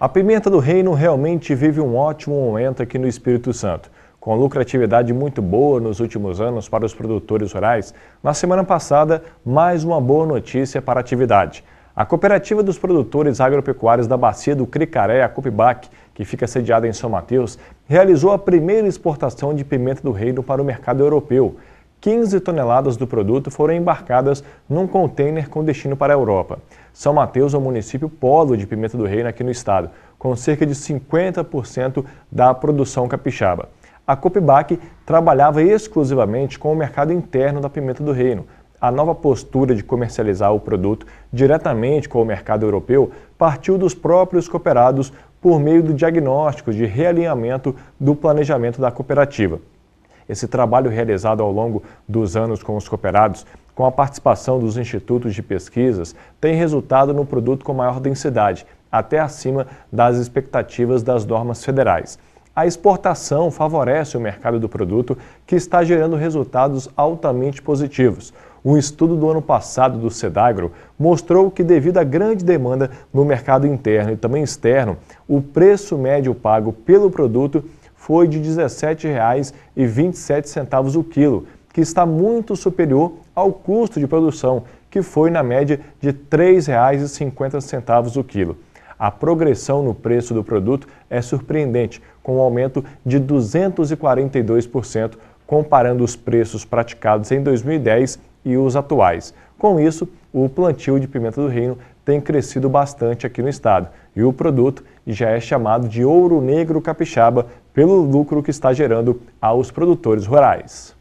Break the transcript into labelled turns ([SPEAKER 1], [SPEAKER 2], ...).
[SPEAKER 1] A pimenta do reino realmente vive um ótimo momento aqui no Espírito Santo. Com lucratividade muito boa nos últimos anos para os produtores rurais, na semana passada, mais uma boa notícia para a atividade. A Cooperativa dos Produtores Agropecuários da Bacia do Cricaré, a Cupibac, que fica sediada em São Mateus, realizou a primeira exportação de pimenta do reino para o mercado europeu. 15 toneladas do produto foram embarcadas num container com destino para a Europa. São Mateus é o município polo de pimenta do reino aqui no estado, com cerca de 50% da produção capixaba. A Copibac trabalhava exclusivamente com o mercado interno da pimenta do reino. A nova postura de comercializar o produto diretamente com o mercado europeu partiu dos próprios cooperados por meio do diagnóstico de realinhamento do planejamento da cooperativa esse trabalho realizado ao longo dos anos com os cooperados, com a participação dos institutos de pesquisas, tem resultado no produto com maior densidade, até acima das expectativas das normas federais. A exportação favorece o mercado do produto, que está gerando resultados altamente positivos. Um estudo do ano passado do Sedagro mostrou que, devido à grande demanda no mercado interno e também externo, o preço médio pago pelo produto foi de R$ 17,27 o quilo, que está muito superior ao custo de produção, que foi na média de R$ 3,50 o quilo. A progressão no preço do produto é surpreendente, com um aumento de 242% comparando os preços praticados em 2010 e os atuais. Com isso, o plantio de pimenta do reino tem crescido bastante aqui no estado e o produto já é chamado de ouro negro capixaba pelo lucro que está gerando aos produtores rurais.